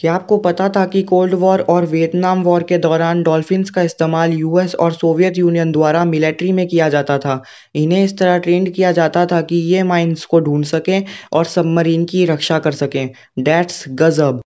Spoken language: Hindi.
क्या आपको पता था कि कोल्ड वॉर और वियतनाम वॉर के दौरान डॉल्फिन्स का इस्तेमाल यूएस और सोवियत यूनियन द्वारा मिलिट्री में किया जाता था इन्हें इस तरह ट्रेंड किया जाता था कि ये माइंस को ढूंढ सकें और सबमरीन की रक्षा कर सकें डैट्स गज़ब